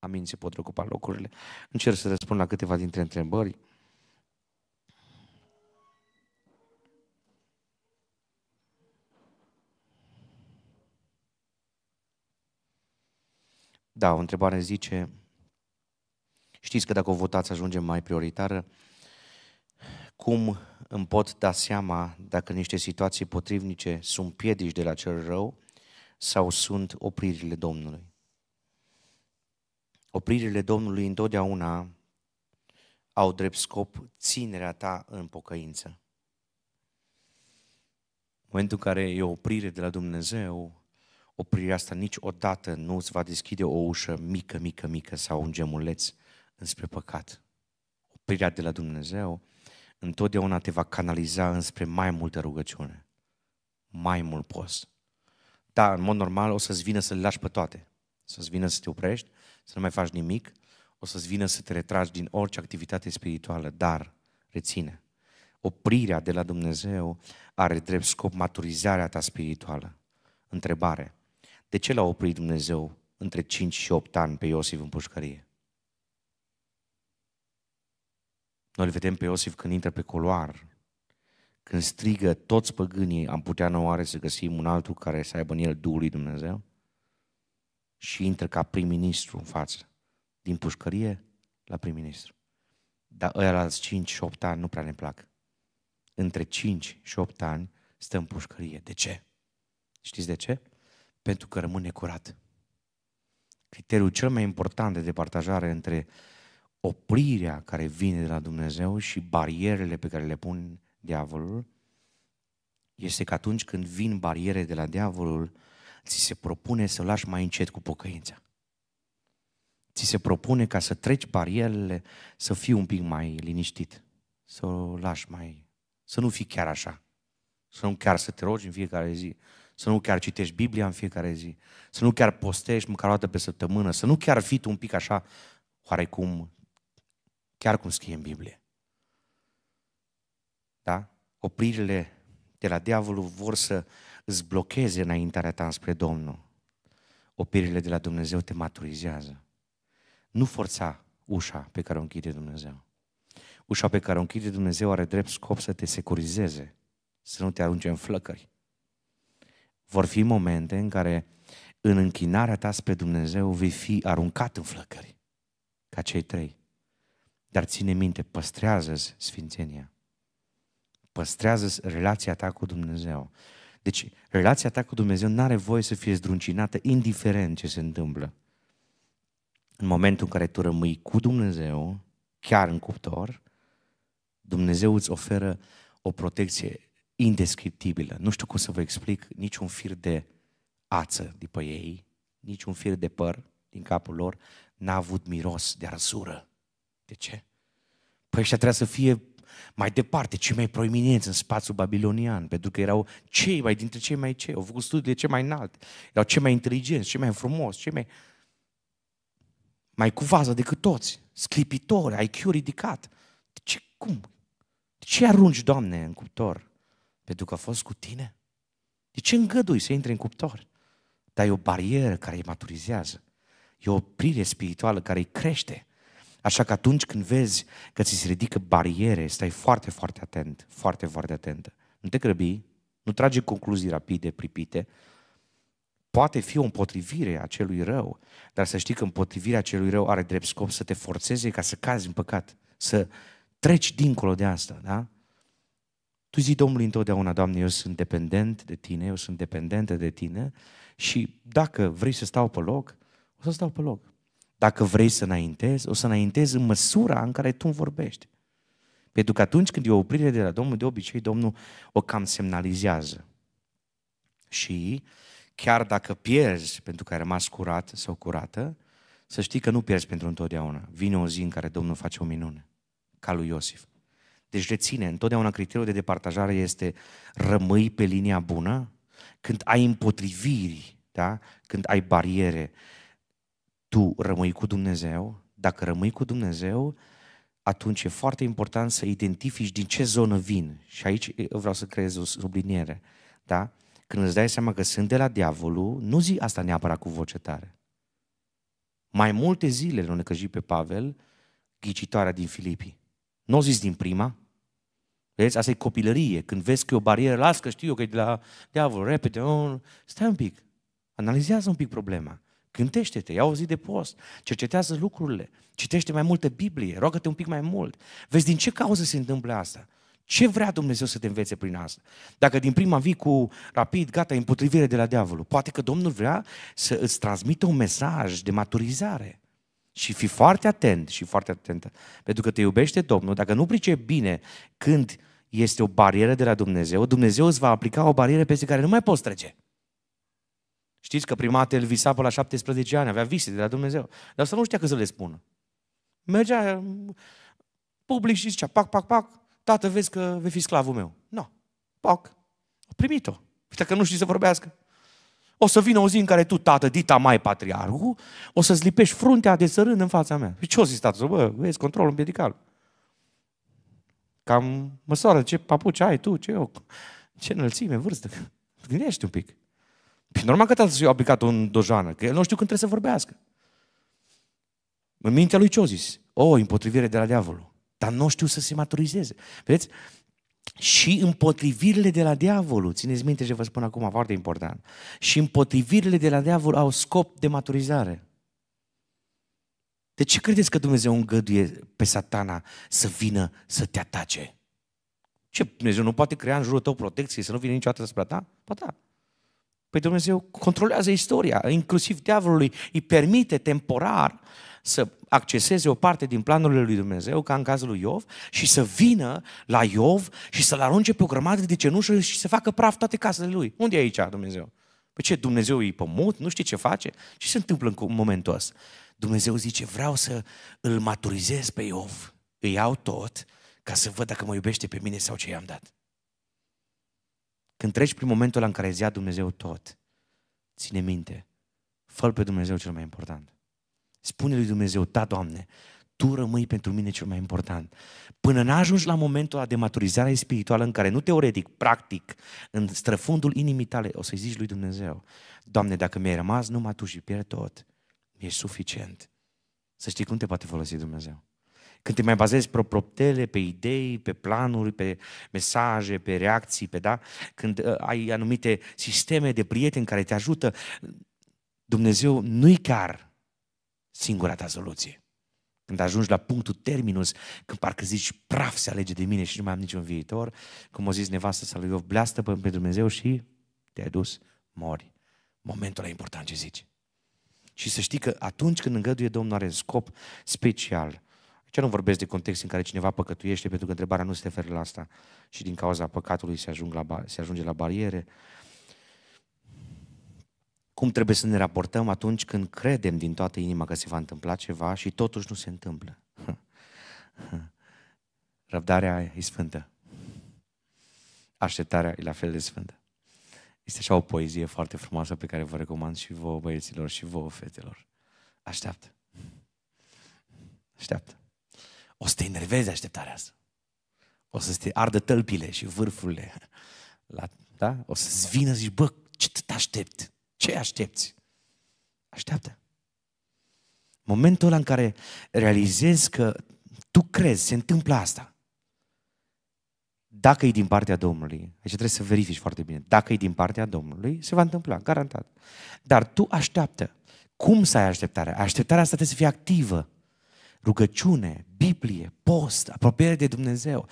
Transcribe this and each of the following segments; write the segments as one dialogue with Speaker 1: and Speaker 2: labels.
Speaker 1: Amin, se pot ocupa locurile. Încerc să răspund la câteva dintre întrebări. Da, o întrebare zice, știți că dacă o votați ajunge mai prioritară, cum îmi pot da seama dacă niște situații potrivnice sunt piedici de la cel rău sau sunt opririle Domnului? Opririle Domnului întotdeauna au drept scop ținerea ta în pocăință. În momentul în care e o oprire de la Dumnezeu, oprirea asta niciodată nu îți va deschide o ușă mică, mică, mică sau un gemuleț înspre păcat. Oprirea de la Dumnezeu întotdeauna te va canaliza înspre mai multă rugăciune, mai mult post. Da, în mod normal o să-ți vină să le lași pe toate, să-ți vină să te oprești, să nu mai faci nimic, o să-ți vină să te retragi din orice activitate spirituală, dar reține. Oprirea de la Dumnezeu are drept scop maturizarea ta spirituală. Întrebare. De ce l-a oprit Dumnezeu între 5 și 8 ani pe Iosif în pușcărie? Noi îl vedem pe Iosif când intră pe coloar, când strigă toți păgânii, am putea noi oare să găsim un altul care să aibă în el Duhul lui Dumnezeu? și intră ca prim-ministru în față. Din pușcărie la prim-ministru. Dar ăia la 5 și 8 ani nu prea ne plac. Între 5 și 8 ani stă în pușcărie. De ce? Știți de ce? Pentru că rămâne curat. Criteriul cel mai important de departajare între oprirea care vine de la Dumnezeu și barierele pe care le pun diavolul este că atunci când vin bariere de la diavolul, ți se propune să lași mai încet cu pocăința. Ți se propune ca să treci barierele, să fii un pic mai liniștit, să o lași mai... să nu fii chiar așa, să nu chiar să te rogi în fiecare zi, să nu chiar citești Biblia în fiecare zi, să nu chiar postești măcar o dată pe săptămână, să nu chiar fii tu un pic așa, oarecum, chiar cum scrie în Biblie. Da? Opririle de la diavolul vor să îți blocheze înaintarea ta spre Domnul, opirile de la Dumnezeu te maturizează. Nu forța ușa pe care o închide Dumnezeu. Ușa pe care o închide Dumnezeu are drept scop să te securizeze, să nu te arunce în flăcări. Vor fi momente în care în închinarea ta spre Dumnezeu vei fi aruncat în flăcări, ca cei trei. Dar ține minte, păstrează-ți sfințenia. Păstrează-ți relația ta cu Dumnezeu. Deci, relația ta cu Dumnezeu nu are voie să fie zdruncinată, indiferent ce se întâmplă. În momentul în care tu rămâi cu Dumnezeu, chiar în cuptor, Dumnezeu îți oferă o protecție indescriptibilă. Nu știu cum să vă explic, niciun fir de ață după ei, niciun fir de păr din capul lor n-a avut miros de arsură. De ce? Păi ăștia trebuie să fie mai departe, cei mai proeminenți în spațiul babilonian, pentru că erau cei mai dintre cei mai cei, au făcut studiile cei mai înalte, erau cei mai inteligenți, cei mai frumos, cei mai mai cu vază decât toți, sclipitori, IQ ridicat. De ce, cum? De ce arunci, Doamne, în cuptor? Pentru că a fost cu tine? De ce îngădui să intre în cuptor? Dar e o barieră care îi maturizează. E o oprire spirituală care îi crește. Așa că atunci când vezi că ți se ridică bariere, stai foarte, foarte atent, foarte, foarte atentă. Nu te grăbi, nu trage concluzii rapide, pripite. Poate fi o împotrivire a celui rău, dar să știi că împotrivirea celui rău are drept scop să te forțeze ca să cazi în păcat, să treci dincolo de asta, da? Tu zici Domnului întotdeauna, Doamne, eu sunt dependent de Tine, eu sunt dependentă de Tine și dacă vrei să stau pe loc, o să stau pe loc. Dacă vrei să înaintezi, o să înaintezi în măsura în care tu vorbești. Pentru că atunci când e o oprire de la Domnul, de obicei Domnul o cam semnalizează. Și chiar dacă pierzi pentru că ai rămas curat sau curată, să știi că nu pierzi pentru întotdeauna. Vine o zi în care Domnul face o minune, ca lui Iosif. Deci reține, întotdeauna criteriul de departajare este rămâi pe linia bună când ai împotriviri, da? când ai bariere, tu rămâi cu Dumnezeu, dacă rămâi cu Dumnezeu, atunci e foarte important să identifici din ce zonă vin. Și aici vreau să creez o subliniere. Da? Când îți dai seama că sunt de la diavolul, nu zi asta neapărat cu voce tare. Mai multe zile l-au necăjit pe Pavel ghicitoarea din Filipii. Nu o zis din prima. Vezi, asta e copilărie. Când vezi că e o barieră, lasă, că știu eu că e de la diavol, repede, oh, stai un pic. Analizează un pic problema. Gândește-te, ia o zi de post, cercetează lucrurile, citește mai multă Biblie, roagă-te un pic mai mult. Vezi din ce cauză se întâmplă asta. Ce vrea Dumnezeu să te învețe prin asta? Dacă din prima vii cu rapid, gata, împotrivire de la diavolul, poate că Domnul vrea să îți transmită un mesaj de maturizare. Și fi foarte atent și foarte atentă, pentru că te iubește Domnul. Dacă nu pricepi bine când este o barieră de la Dumnezeu, Dumnezeu îți va aplica o barieră peste care nu mai poți trece. Știți că îl visa până la 17 ani, avea vise de la Dumnezeu. Dar să nu știa că să le spună. Mergea mm, public și zicea, pac, pac, pac, tată, vezi că vei fi sclavul meu. Nu. No. Pac. A primit-o. Uite că nu știi să vorbească. O să vină o zi în care tu, tată, dita mai patriarhul, o să-ți lipești fruntea de sărând în fața mea. Păi ce o zis tatăl? Bă, vezi, controlul medical. Cam măsoară ce papuci ai tu, ce, eu, ce înălțime, vârstă. Gândește un pic. Și păi, normal că tatăl său a aplicat un dojană, că el nu știu când trebuie să vorbească. În mintea lui ce a zis? O, împotrivire de la diavolul. Dar nu știu să se maturizeze. Vedeți? Și împotrivirile de la diavolul, țineți minte ce vă spun acum, foarte important, și împotrivirile de la diavol au scop de maturizare. De ce credeți că Dumnezeu îngăduie pe satana să vină să te atace? Ce, Dumnezeu nu poate crea în jurul tău protecție, să nu vină niciodată să ta? Poate da. Păi Dumnezeu controlează istoria, inclusiv diavolului îi permite temporar să acceseze o parte din planurile lui Dumnezeu, ca în cazul lui Iov, și să vină la Iov și să-l arunce pe o grămadă de cenușă și să facă praf toate casele lui. Unde e aici Dumnezeu? Păi ce, Dumnezeu e pământ? Nu știe ce face? Ce se întâmplă în momentul ăsta? Dumnezeu zice, vreau să îl maturizez pe Iov, îi iau tot ca să văd dacă mă iubește pe mine sau ce i-am dat. Când treci prin momentul ăla în care îți ia Dumnezeu tot, ține minte, fă pe Dumnezeu cel mai important. Spune lui Dumnezeu, da, Doamne, Tu rămâi pentru mine cel mai important. Până n-ajungi la momentul de maturizare spirituală în care nu teoretic, practic, în străfundul inimii tale, o să i zici lui Dumnezeu, Doamne, dacă mi-ai rămas numai Tu și pierd tot, mi-e suficient. Să știi cum te poate folosi Dumnezeu. Când te mai bazezi pe proptele, pe idei, pe planuri, pe mesaje, pe reacții, pe da? Când uh, ai anumite sisteme de prieteni care te ajută, Dumnezeu nu-i chiar singura ta soluție. Când ajungi la punctul terminus, când parcă zici, praf se alege de mine și nu mai am niciun viitor, cum o zis nevastă sa lui Iov, bleastă pe Dumnezeu și te-ai dus, mori. Momentul e important ce zici. Și să știi că atunci când îngăduie Domnul are scop special Aici nu vorbesc de context în care cineva păcătuiește, pentru că întrebarea nu se referă la asta și din cauza păcatului se, ajung la, se ajunge la bariere. Cum trebuie să ne raportăm atunci când credem din toată inima că se va întâmpla ceva și totuși nu se întâmplă? Răbdarea e sfântă. Așteptarea e la fel de sfântă. Este așa o poezie foarte frumoasă pe care vă recomand și vouă băieților și vouă fetelor. Așteaptă. Așteaptă o să te enervezi așteptarea asta. O să te ardă tălpile și vârfurile. La, da? O să-ți vină și zici, bă, ce te aștept? Ce aștepți? Așteaptă. Momentul ăla în care realizezi că tu crezi, se întâmplă asta. Dacă e din partea Domnului, aici trebuie să verifici foarte bine, dacă e din partea Domnului, se va întâmpla, garantat. Dar tu așteaptă. Cum să ai așteptarea? Așteptarea asta trebuie să fie activă. Rugăciune, Biblie, post, apropiere de Dumnezeu.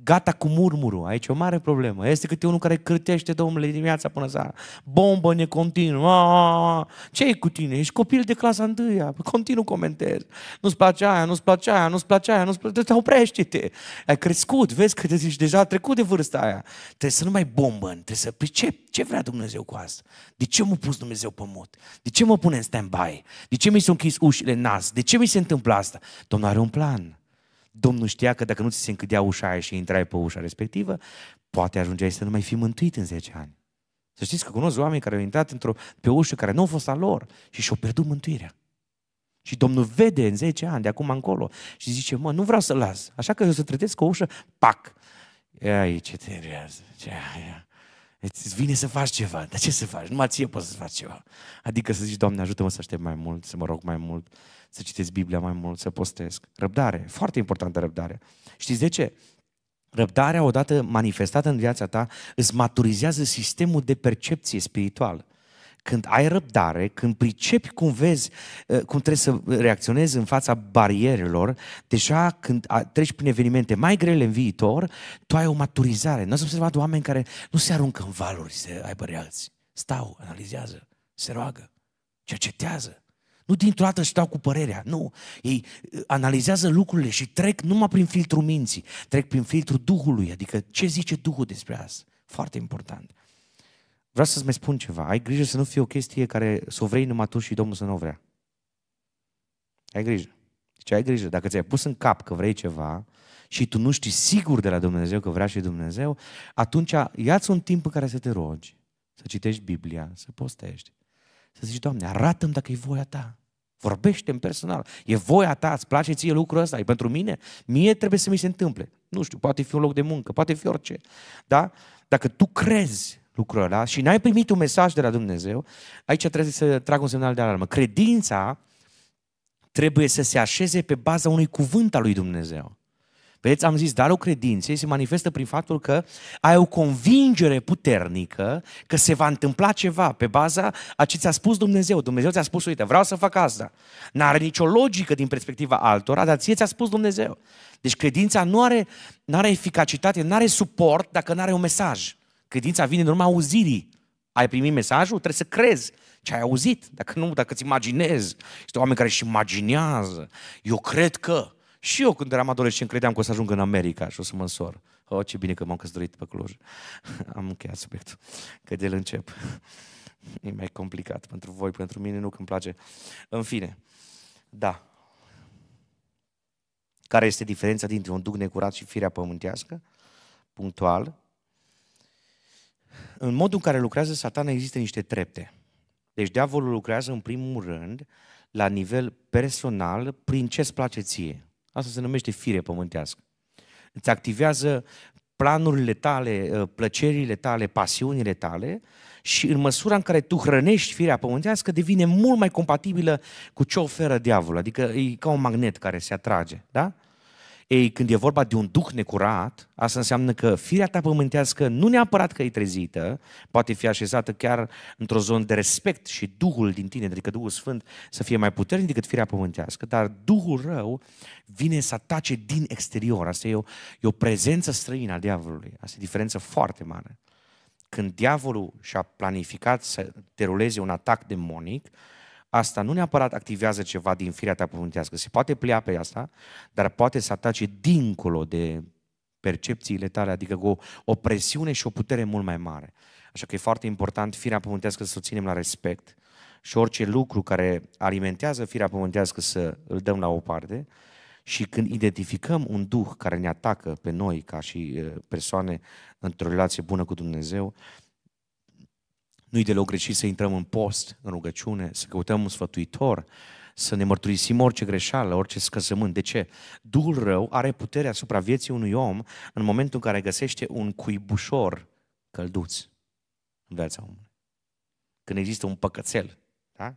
Speaker 1: Gata cu murmurul, aici e o mare problemă. Este câte unul care cârtește, domnule, dimineața până seara. Bombă ne continuă. ce e cu tine? Ești copil de clasa întâia. Continu comentez. Nu-ți place aia, nu-ți place aia, nu-ți place aia, nu-ți place... Te oprește-te. Ai crescut, vezi că ești deja trecut de vârsta aia. Trebuie să nu mai bombă, trebuie să... Păi ce, ce vrea Dumnezeu cu asta? De ce m-a pus Dumnezeu pe mut? De ce mă pune în stand-by? De ce mi s-au închis ușile în nas? De ce mi se întâmplă asta? Domnul are un plan. Domnul știa că dacă nu ți se încădea ușa aia și intrai pe ușa respectivă, poate ajungeai să nu mai fi mântuit în 10 ani. Să știți că cunosc oameni care au intrat într-o, pe ușă care nu a fost a lor și și-au pierdut mântuirea. Și Domnul vede în 10 ani, de acum încolo, și zice, mă, nu vreau să las. Așa că eu să trătesc o ușă, pac. Ai, ce te rează, ce aia. Îți vine să faci ceva, dar ce să faci? Numai ție poți să faci ceva. Adică să zici, Doamne, ajută-mă să aștept mai mult, să mă rog mai mult, să citesc Biblia mai mult, să postesc. Răbdare, foarte importantă răbdare. Știți de ce? Răbdarea, odată manifestată în viața ta, îți maturizează sistemul de percepție spirituală când ai răbdare, când pricepi cum vezi, ă, cum trebuie să reacționezi în fața barierelor, deja când treci prin evenimente mai grele în viitor, tu ai o maturizare. Nu ați observat oameni care nu se aruncă în valuri să aibă reacții. Stau, analizează, se roagă, cercetează. Nu dintr-o dată își dau cu părerea, nu. Ei ă, analizează lucrurile și trec numai prin filtrul minții, trec prin filtrul Duhului, adică ce zice Duhul despre asta. Foarte important. Vreau să-ți mai spun ceva. Ai grijă să nu fie o chestie care să o vrei numai tu și Domnul să nu o vrea. Ai grijă. Deci ai grijă. Dacă ți-ai pus în cap că vrei ceva și tu nu știi sigur de la Dumnezeu că vrea și Dumnezeu, atunci ia-ți un timp în care să te rogi, să citești Biblia, să postești, să zici, Doamne, arată-mi dacă e voia Ta. Vorbește în personal. E voia ta, îți place ție lucrul ăsta, e pentru mine? Mie trebuie să mi se întâmple. Nu știu, poate fi un loc de muncă, poate fi orice. Da? Dacă tu crezi lucrul ăla și n-ai primit un mesaj de la Dumnezeu, aici trebuie să trag un semnal de alarmă. Credința trebuie să se așeze pe baza unui cuvânt al lui Dumnezeu. Vedeți, am zis, darul credinței se manifestă prin faptul că ai o convingere puternică că se va întâmpla ceva pe baza a ce ți-a spus Dumnezeu. Dumnezeu ți-a spus, uite, vreau să fac asta. N-are nicio logică din perspectiva altora, dar ție ți-a spus Dumnezeu. Deci credința nu are, nu are eficacitate, nu are suport dacă nu are un mesaj. Credința vine în urma auzirii. Ai primit mesajul? Trebuie să crezi ce ai auzit. Dacă nu, dacă îți imaginezi, este oameni care își imaginează. Eu cred că. Și eu când eram adolescent credeam că o să ajung în America și o să mă însor. Oh, ce bine că m-am căsătorit pe Cluj. Am încheiat subiectul, că de încep. E mai complicat pentru voi, pentru mine nu, că îmi place. În fine, da. Care este diferența dintre un duc necurat și firea pământească? Punctual, în modul în care lucrează satana există niște trepte. Deci diavolul lucrează în primul rând la nivel personal prin ce îți place ție. Asta se numește fire pământească. Îți activează planurile tale, ă, plăcerile tale, pasiunile tale și în măsura în care tu hrănești firea pământească devine mult mai compatibilă cu ce oferă diavolul. Adică e ca un magnet care se atrage. Da? Ei, când e vorba de un duh necurat, asta înseamnă că firea ta pământească nu neapărat că e trezită, poate fi așezată chiar într-o zonă de respect și Duhul din tine, adică Duhul Sfânt, să fie mai puternic decât firea pământească, dar Duhul rău vine să atace din exterior. Asta e o, e o prezență străină a diavolului. Asta e diferență foarte mare. Când diavolul și-a planificat să deruleze un atac demonic, asta nu neapărat activează ceva din firea ta pământească, se poate plia pe asta, dar poate să atace dincolo de percepțiile tale, adică cu o, o presiune și o putere mult mai mare. Așa că e foarte important firea pământească să o ținem la respect și orice lucru care alimentează firea pământească să îl dăm la o parte și când identificăm un duh care ne atacă pe noi ca și eh, persoane într-o relație bună cu Dumnezeu, nu-i deloc greșit să intrăm în post, în rugăciune, să căutăm un sfătuitor, să ne mărturisim orice greșeală, orice scăzământ. De ce? Duhul rău are puterea asupra vieții unui om în momentul în care găsește un cuibușor călduț în viața omului. Când există un păcățel, da?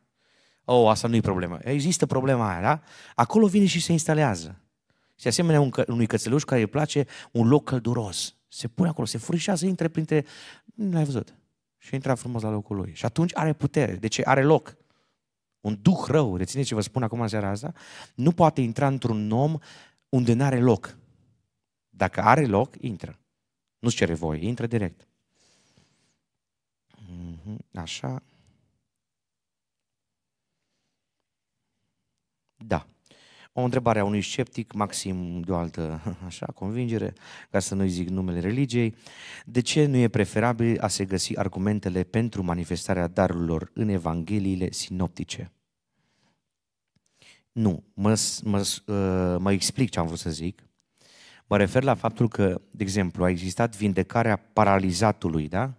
Speaker 1: Oh, asta nu e problemă. Există problema aia, da? Acolo vine și se instalează. Se asemenea un că, unui cățeluș care îi place un loc călduros. Se pune acolo, se furișează, intre printre... Nu l-ai văzut și intra frumos la locul lui. Și atunci are putere. Deci are loc. Un duh rău, rețineți ce vă spun acum în seara asta, nu poate intra într-un om unde nu are loc. Dacă are loc, intră. Nu-ți cere voie, intră direct. Mhm, așa. Da. O întrebare a unui sceptic, maxim de o altă așa, convingere, ca să nu-i zic numele religiei. De ce nu e preferabil a se găsi argumentele pentru manifestarea darurilor în Evangheliile sinoptice? Nu, mă, mă, uh, mă explic ce am vrut să zic. Mă refer la faptul că, de exemplu, a existat vindecarea paralizatului, da?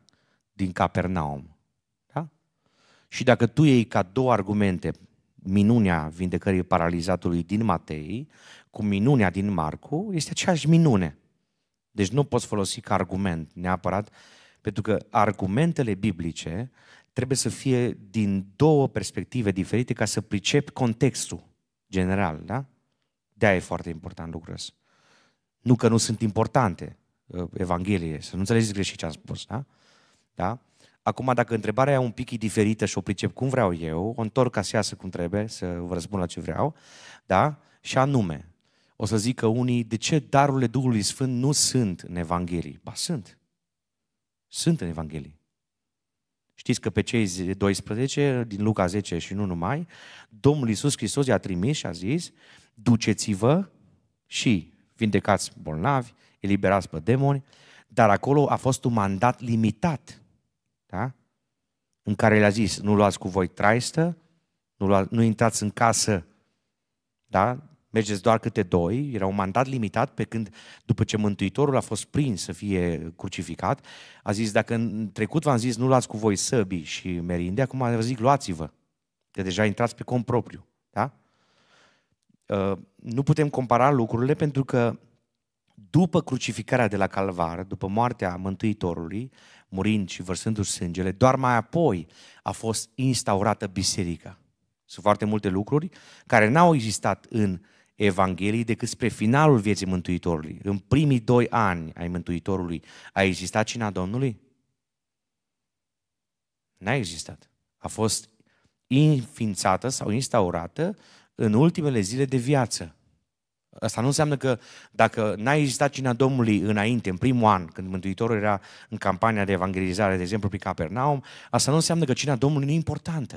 Speaker 1: Din Capernaum. Da? Și dacă tu iei ca două argumente minunea vindecării paralizatului din Matei cu minunea din Marcu este aceeași minune. Deci nu poți folosi ca argument neapărat, pentru că argumentele biblice trebuie să fie din două perspective diferite ca să pricepi contextul general, da? de e foarte important lucrul ăsta. Nu că nu sunt importante uh, Evanghelie, să nu înțelegeți greșit ce am spus, da? da? Acum, dacă întrebarea e un pic diferită și o pricep cum vreau eu, o întorc ca să iasă cum trebuie, să vă răspund la ce vreau, da? Și anume, o să zic că unii, de ce darurile Duhului Sfânt nu sunt în Evanghelie? Ba, sunt. Sunt în Evanghelie. Știți că pe cei 12, din Luca 10 și nu numai, Domnul Iisus Hristos i-a trimis și a zis, duceți-vă și vindecați bolnavi, eliberați pe demoni, dar acolo a fost un mandat limitat da? în care le-a zis, nu luați cu voi traistă, nu, lua, nu intrați în casă, da? mergeți doar câte doi, era un mandat limitat, pe când după ce Mântuitorul a fost prins să fie crucificat, a zis, dacă în trecut v-am zis, nu luați cu voi săbii și merinde, acum vă zic, luați-vă, că deja intrați pe cont propriu. Da? Uh, nu putem compara lucrurile pentru că după crucificarea de la Calvar, după moartea Mântuitorului, murind și vărsându-și sângele, doar mai apoi a fost instaurată biserica. Sunt foarte multe lucruri care n-au existat în Evanghelie decât spre finalul vieții Mântuitorului. În primii doi ani ai Mântuitorului a existat cina Domnului? N-a existat. A fost înființată sau instaurată în ultimele zile de viață Asta nu înseamnă că dacă n-ai existat cina Domnului înainte, în primul an, când Mântuitorul era în campania de evangelizare, de exemplu, pe Capernaum, asta nu înseamnă că cina Domnului nu e importantă.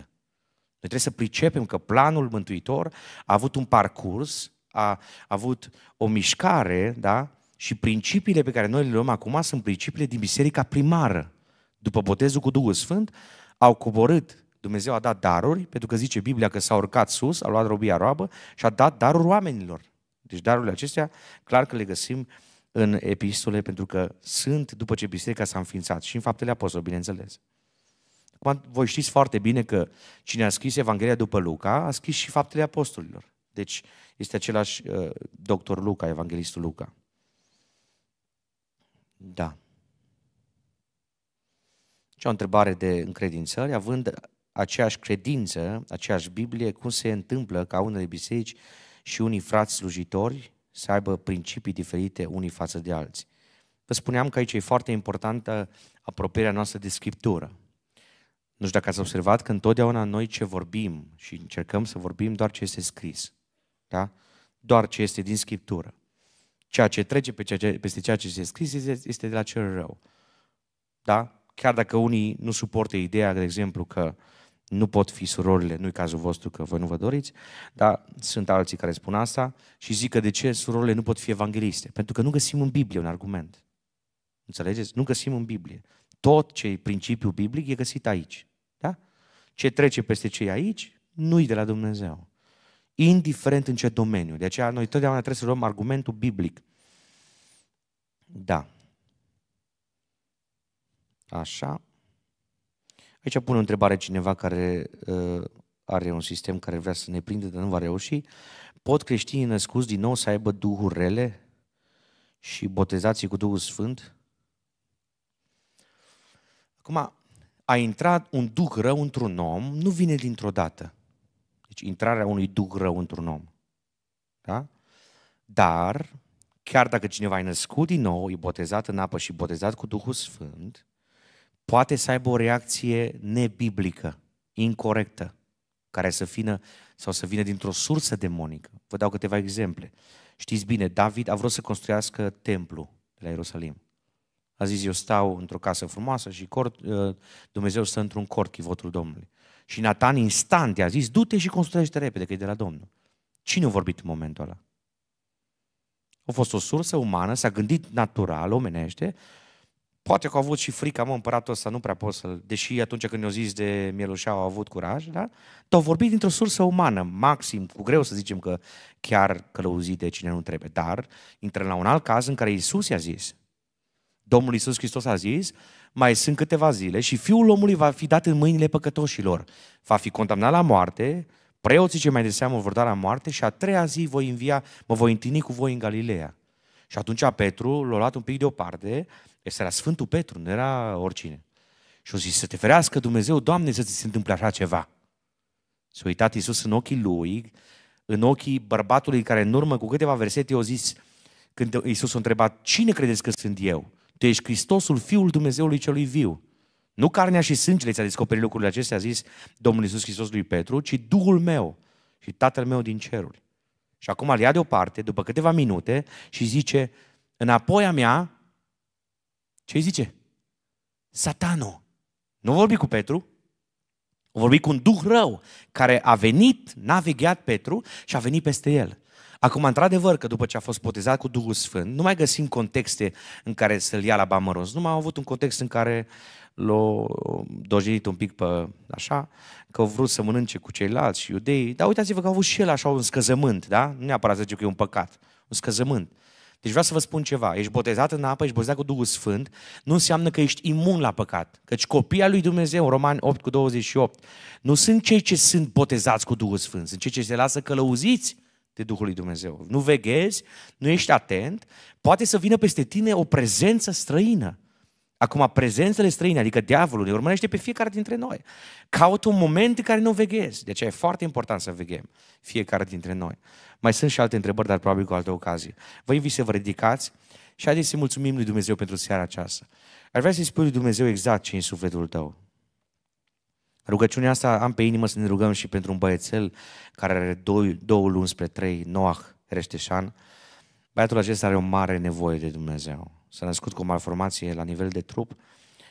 Speaker 1: Noi trebuie să pricepem că planul Mântuitor a avut un parcurs, a avut o mișcare, da? Și principiile pe care noi le luăm acum sunt principiile din biserica primară. După botezul cu Duhul Sfânt, au coborât Dumnezeu a dat daruri, pentru că zice Biblia că s-a urcat sus, a luat robia roabă și a dat daruri oamenilor. Deci darurile acestea, clar că le găsim în epistole, pentru că sunt după ce biserica s-a înființat și în faptele apostol, bineînțeles. Acum, voi știți foarte bine că cine a scris Evanghelia după Luca, a scris și faptele apostolilor. Deci este același uh, doctor Luca, evanghelistul Luca. Da. Ce o întrebare de încredințări, având aceeași credință, aceeași Biblie, cum se întâmplă ca unele biserici și unii frați slujitori să aibă principii diferite unii față de alții. Vă spuneam că aici e foarte importantă apropierea noastră de Scriptură. Nu știu dacă ați observat că întotdeauna noi ce vorbim și încercăm să vorbim doar ce este scris. Da? Doar ce este din Scriptură. Ceea ce trece pe ceea ce, peste ceea ce este scris este, este de la cel rău. Da? Chiar dacă unii nu suportă ideea, de exemplu, că uh, nu pot fi surorile, nu-i cazul vostru că voi nu vă doriți, dar sunt alții care spun asta și zic că de ce surorile nu pot fi evangeliste? Pentru că nu găsim în Biblie un argument. Înțelegeți? Nu găsim în Biblie. Tot ce e principiul biblic e găsit aici. Da? Ce trece peste cei aici, nu-i de la Dumnezeu. Indiferent în ce domeniu. De aceea noi totdeauna trebuie să luăm argumentul biblic. Da. Așa. Aici pune o întrebare cineva care uh, are un sistem care vrea să ne prinde, dar nu va reuși. Pot creștinii născuți din nou să aibă duhuri rele și botezații cu Duhul Sfânt? Acum, a intrat un duh rău într-un om nu vine dintr-o dată. Deci intrarea unui duh rău într-un om. Da? Dar, chiar dacă cineva e născut din nou, e botezat în apă și botezat cu Duhul Sfânt, poate să aibă o reacție nebiblică, incorrectă, care să vină sau să vină dintr-o sursă demonică. Vă dau câteva exemple. Știți bine, David a vrut să construiască templu de la Ierusalim. A zis, eu stau într-o casă frumoasă și cort, uh, Dumnezeu stă într-un cort, chivotul Domnului. Și Nathan instant i-a zis, du-te și construiește repede, că e de la Domnul. Cine a vorbit în momentul ăla? A fost o sursă umană, s-a gândit natural, omenește, Poate că au avut și frica, mă, împăratul ăsta nu prea pot să-l... Deși atunci când ne au zis de Mielușa au avut curaj, da? Dar au vorbit dintr-o sursă umană, maxim, cu greu să zicem că chiar călăuzit de cine nu trebuie. Dar intră la un alt caz în care Isus i-a zis. Domnul Isus Hristos a zis, mai sunt câteva zile și fiul omului va fi dat în mâinile păcătoșilor. Va fi condamnat la moarte, preoții ce mai de seamă vor da la moarte și a treia zi voi învia, mă voi întâlni cu voi în Galileea. Și atunci Petru l-a luat un pic deoparte este era Sfântul Petru, nu era oricine. Și o zis, să te ferească Dumnezeu, Doamne, să ți se întâmple așa ceva. S-a uitat Iisus în ochii lui, în ochii bărbatului care în urmă cu câteva versete O zis, când Iisus a întrebat, cine credeți că sunt eu? Tu ești Hristosul, Fiul Dumnezeului Celui Viu. Nu carnea și sângele ți-a descoperit lucrurile acestea, a zis Domnul Iisus Hristos lui Petru, ci Duhul meu și Tatăl meu din ceruri. Și acum îl ia deoparte, după câteva minute, și zice, înapoi a mea, ce zice? Satano. Nu vorbi cu Petru, a cu un duh rău care a venit, n-a vegheat Petru și a venit peste el. Acum, într-adevăr, că după ce a fost botezat cu Duhul Sfânt, nu mai găsim contexte în care să-l ia la bamăros. Nu mai au avut un context în care l-a dojenit un pic pe așa, că au vrut să mănânce cu ceilalți și iudei. Dar uitați-vă că au avut și el așa un scăzământ, da? Nu neapărat să zice că e un păcat, un scăzământ. Deci vreau să vă spun ceva. Ești botezat în apă, ești botezat cu Duhul Sfânt, nu înseamnă că ești imun la păcat. Căci copiii lui Dumnezeu, Romani 8 cu 28, nu sunt cei ce sunt botezați cu Duhul Sfânt, sunt cei ce se lasă călăuziți de Duhul lui Dumnezeu. Nu veghezi, nu ești atent, poate să vină peste tine o prezență străină. Acum, prezențele străine, adică diavolul, ne urmărește pe fiecare dintre noi. Caută un moment în care nu veghezi. De aceea e foarte important să veghem fiecare dintre noi. Mai sunt și alte întrebări, dar probabil cu alte ocazii. Vă invit să vă ridicați și haideți să mulțumim lui Dumnezeu pentru seara aceasta. Ar vrea să-i spui lui Dumnezeu exact ce e în sufletul tău. Rugăciunea asta am pe inimă să ne rugăm și pentru un băiețel care are două, două luni spre trei, Noah Reșteșan. Băiatul acesta are o mare nevoie de Dumnezeu s-a născut cu o malformație la nivel de trup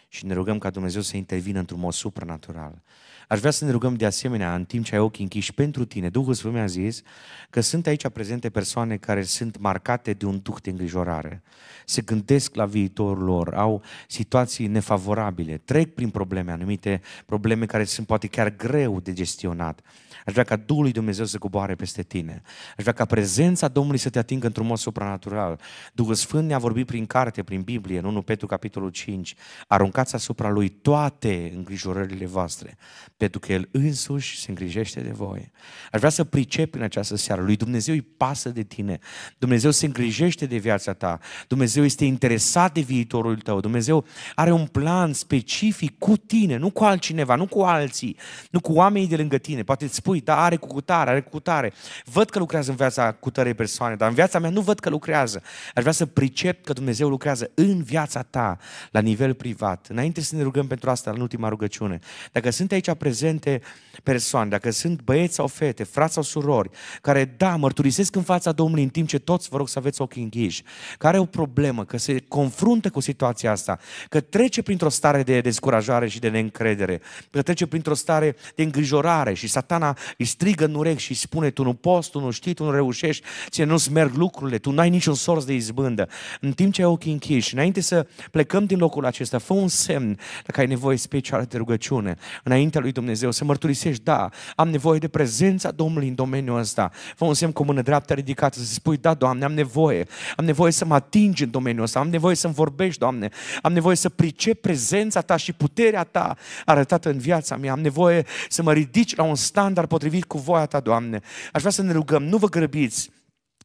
Speaker 1: și ne rugăm ca Dumnezeu să intervină într-un mod supranatural. Aș vrea să ne rugăm de asemenea, în timp ce ai ochii închiși pentru tine, Duhul Sfânt mi-a zis că sunt aici prezente persoane care sunt marcate de un duh de îngrijorare. Se gândesc la viitorul lor, au situații nefavorabile, trec prin probleme anumite, probleme care sunt poate chiar greu de gestionat. Aș vrea ca Duhul lui Dumnezeu să coboare peste tine. Aș vrea ca prezența Domnului să te atingă într-un mod supranatural. Duhul Sfânt ne-a vorbit prin carte, prin Biblie, în 1 Petru capitolul 5. Aruncați asupra lui toate îngrijorările voastre, pentru că El însuși se îngrijește de voi. Aș vrea să pricep în această seară. Lui Dumnezeu îi pasă de tine. Dumnezeu se îngrijește de viața ta. Dumnezeu este interesat de viitorul tău. Dumnezeu are un plan specific cu tine, nu cu altcineva, nu cu alții, nu cu oamenii de lângă tine. Poate îți spui, da, are cu cutare, are cu cutare. Văd că lucrează în viața cu tărei persoane, dar în viața mea nu văd că lucrează. Aș vrea să pricep că Dumnezeu lucrează în viața ta, la nivel privat. Înainte să ne rugăm pentru asta, în ultima rugăciune. Dacă sunt aici prezent, prezente persoane, dacă sunt băieți sau fete, frați sau surori, care, da, mărturisesc în fața Domnului în timp ce toți vă rog să aveți ochii închiși, care are o problemă, că se confruntă cu situația asta, că trece printr-o stare de descurajare și de neîncredere, că trece printr-o stare de îngrijorare și satana îi strigă în urechi și îi spune, tu nu poți, tu nu știi, tu nu reușești, ție nu-ți merg lucrurile, tu n-ai niciun sorț de izbândă. În timp ce ai ochii închiși, înainte să plecăm din locul acesta, fă un semn dacă ai nevoie specială de rugăciune, înaintea lui Dumnezeu, să mărturisești, da, am nevoie de prezența Domnului în domeniul ăsta. Fă un semn cu mână dreaptă ridicată, să spui, da, Doamne, am nevoie, am nevoie să mă atingi în domeniul ăsta, am nevoie să-mi vorbești, Doamne, am nevoie să pricep prezența Ta și puterea Ta arătată în viața mea, am nevoie să mă ridici la un standard potrivit cu voia Ta, Doamne. Aș vrea să ne rugăm, nu vă grăbiți,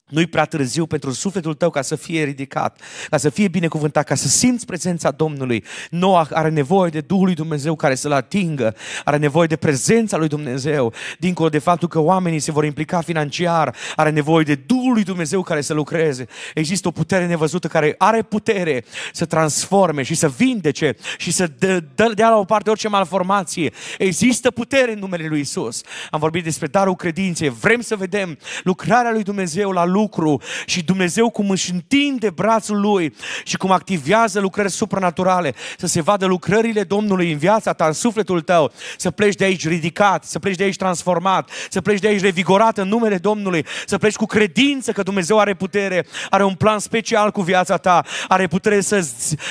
Speaker 1: nu-i prea târziu pentru sufletul tău ca să fie ridicat, ca să fie binecuvântat, ca să simți prezența Domnului. Noah are nevoie de Duhul lui Dumnezeu care să-l atingă, are nevoie de prezența lui Dumnezeu, dincolo de faptul că oamenii se vor implica financiar, are nevoie de Duhul lui Dumnezeu care să lucreze. Există o putere nevăzută care are putere să transforme și să vindece și să dă, dă, dea la o parte orice malformație. Există putere în numele lui Isus. Am vorbit despre darul credinței. Vrem să vedem lucrarea lui Dumnezeu la lume lucru și Dumnezeu cum își întinde brațul lui și cum activează lucrări supranaturale, să se vadă lucrările Domnului în viața ta, în sufletul tău, să pleci de aici ridicat, să pleci de aici transformat, să pleci de aici revigorat în numele Domnului, să pleci cu credință că Dumnezeu are putere, are un plan special cu viața ta, are putere să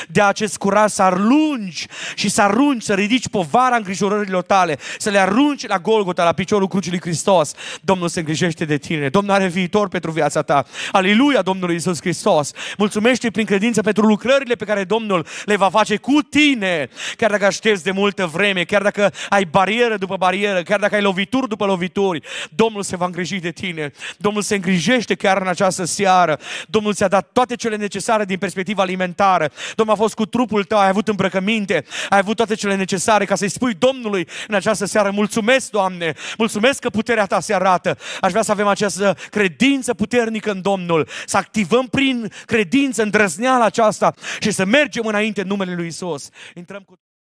Speaker 1: dea acest curaj, să arunci și să arunci, să ridici povara îngrijorărilor tale, să le arunci la Golgota, la piciorul crucii lui Hristos. Domnul se îngrijește de tine, Domnul are viitor pentru viața viața ta. Aleluia Domnului Isus Hristos! Mulțumește prin credință pentru lucrările pe care Domnul le va face cu tine, chiar dacă aștepți de multă vreme, chiar dacă ai barieră după barieră, chiar dacă ai lovituri după lovituri, Domnul se va îngriji de tine. Domnul se îngrijește chiar în această seară. Domnul ți-a dat toate cele necesare din perspectiva alimentară. Domnul a fost cu trupul tău, ai avut îmbrăcăminte, ai avut toate cele necesare ca să-i spui Domnului în această seară, mulțumesc, Doamne, mulțumesc că puterea ta se arată. Aș vrea să avem această credință puternică puternic în Domnul, să activăm prin credință îndrăzneala aceasta și să mergem înainte în numele Lui Isus. Intrăm cu